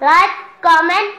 Like, comment,